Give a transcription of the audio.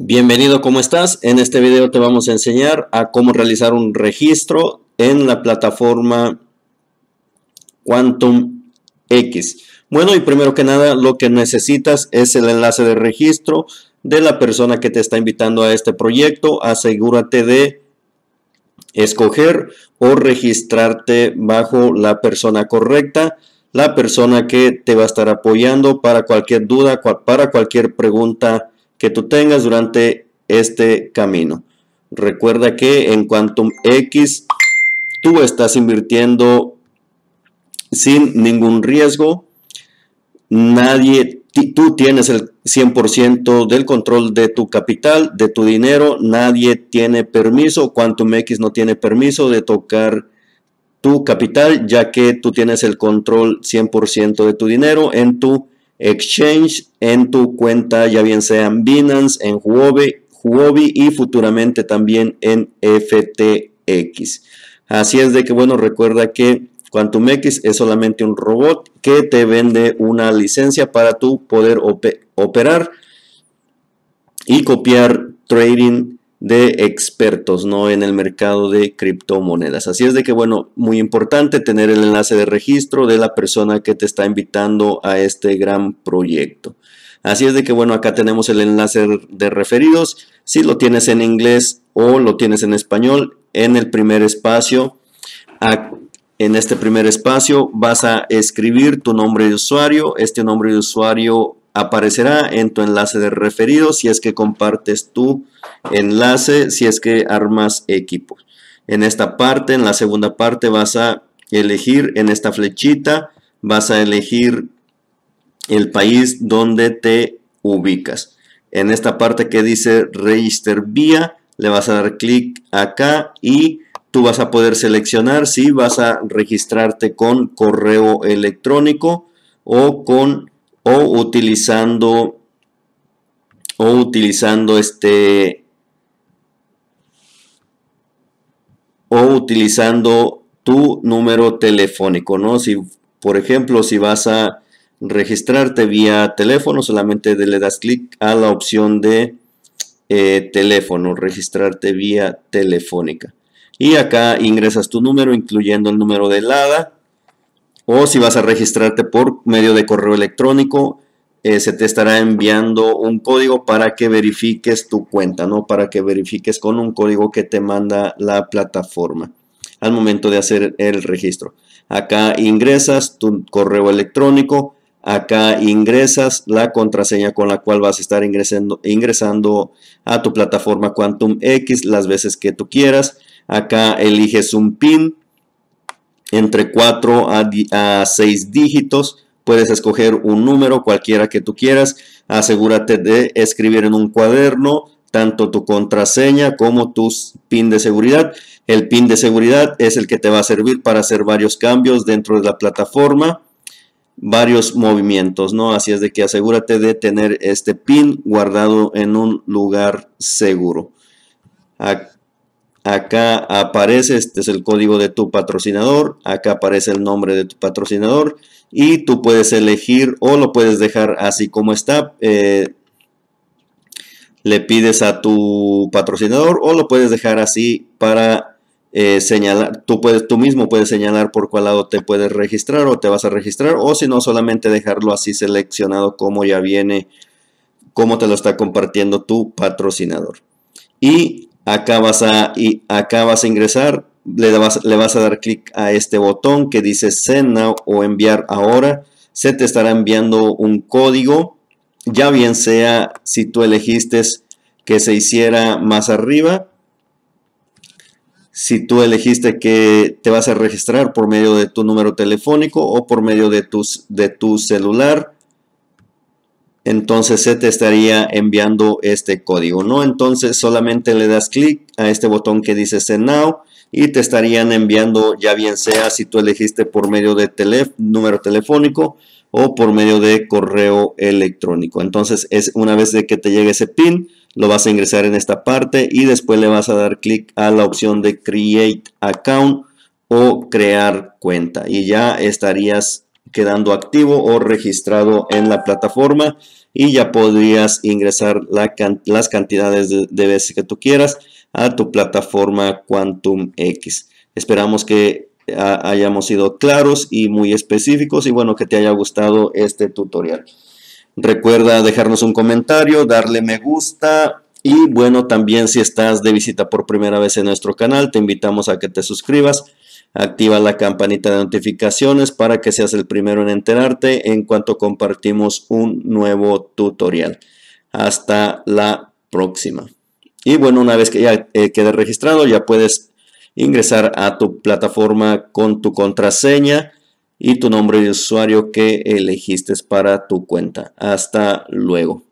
Bienvenido, ¿cómo estás? En este video te vamos a enseñar a cómo realizar un registro en la plataforma Quantum X. Bueno, y primero que nada, lo que necesitas es el enlace de registro de la persona que te está invitando a este proyecto. Asegúrate de escoger o registrarte bajo la persona correcta, la persona que te va a estar apoyando para cualquier duda, para cualquier pregunta que tú tengas durante este camino. Recuerda que en Quantum X tú estás invirtiendo sin ningún riesgo. Nadie, tú tienes el 100% del control de tu capital, de tu dinero. Nadie tiene permiso. Quantum X no tiene permiso de tocar tu capital, ya que tú tienes el control 100% de tu dinero en tu Exchange en tu cuenta, ya bien sea en Binance, en Huobi, y futuramente también en FTX. Así es de que, bueno, recuerda que Quantum X es solamente un robot que te vende una licencia para tú poder operar y copiar trading de expertos, ¿no? En el mercado de criptomonedas. Así es de que, bueno, muy importante tener el enlace de registro de la persona que te está invitando a este gran proyecto. Así es de que, bueno, acá tenemos el enlace de referidos. Si lo tienes en inglés o lo tienes en español, en el primer espacio, en este primer espacio vas a escribir tu nombre de usuario. Este nombre de usuario aparecerá en tu enlace de referido si es que compartes tu enlace, si es que armas equipos. En esta parte, en la segunda parte, vas a elegir en esta flechita, vas a elegir el país donde te ubicas. En esta parte que dice Register Vía, le vas a dar clic acá y tú vas a poder seleccionar si vas a registrarte con correo electrónico o con o utilizando o utilizando este o utilizando tu número telefónico, ¿no? Si por ejemplo, si vas a registrarte vía teléfono, solamente le das clic a la opción de eh, teléfono, registrarte vía telefónica. Y acá ingresas tu número, incluyendo el número de LADA o si vas a registrarte por medio de correo electrónico, eh, se te estará enviando un código para que verifiques tu cuenta, ¿no? Para que verifiques con un código que te manda la plataforma al momento de hacer el registro. Acá ingresas tu correo electrónico, acá ingresas la contraseña con la cual vas a estar ingresando, ingresando a tu plataforma Quantum X las veces que tú quieras. Acá eliges un PIN entre 4 a, 6 dígitos. Puedes escoger un número, cualquiera que tú quieras. Asegúrate de escribir en un cuaderno tanto tu contraseña como tu pin de seguridad. El pin de seguridad es el que te va a servir para hacer varios cambios dentro de la plataforma, varios movimientos, ¿no? Así es de que asegúrate de tener este pin guardado en un lugar seguro. Acá aparece, este es el código de tu patrocinador, acá aparece el nombre de tu patrocinador y tú puedes elegir o lo puedes dejar así como está. Eh, le pides a tu patrocinador o lo puedes dejar así para eh, señalar, tú, puedes, tú mismo puedes señalar por cuál lado te puedes registrar o te vas a registrar o si no solamente dejarlo así seleccionado como ya viene, como te lo está compartiendo tu patrocinador. Y Acá vas a, y acá vas a ingresar, le vas, le vas a dar clic a este botón que dice Send Now o Enviar Ahora. Se te estará enviando un código, ya bien sea si tú elegiste que se hiciera más arriba, si tú elegiste que te vas a registrar por medio de tu número telefónico o por medio de, tus, de tu celular entonces se te estaría enviando este código, ¿no? Entonces solamente le das clic a este botón que dice Send Now y te estarían enviando ya bien sea si tú elegiste por medio de número telefónico o por medio de correo electrónico. Entonces es una vez de que te llegue ese pin, lo vas a ingresar en esta parte y después le vas a dar clic a la opción de Create Account o crear cuenta y ya estarías quedando activo o registrado en la plataforma y ya podrías ingresar las cantidades de, de veces que tú quieras a tu plataforma Quantum X. Esperamos que ah, hayamos sido claros y muy específicos y bueno que te haya gustado este tutorial. Recuerda dejarnos un comentario, darle me gusta y bueno también si estás de visita por primera vez en nuestro canal te invitamos a que te suscribas Activa la campanita de notificaciones para que seas el primero en enterarte en cuanto compartimos un nuevo tutorial. Hasta la próxima. Y bueno, una vez que ya quedes eh, quede registrado, ya puedes ingresar a tu plataforma con tu contraseña y tu nombre de usuario que elegiste para tu cuenta. Hasta luego.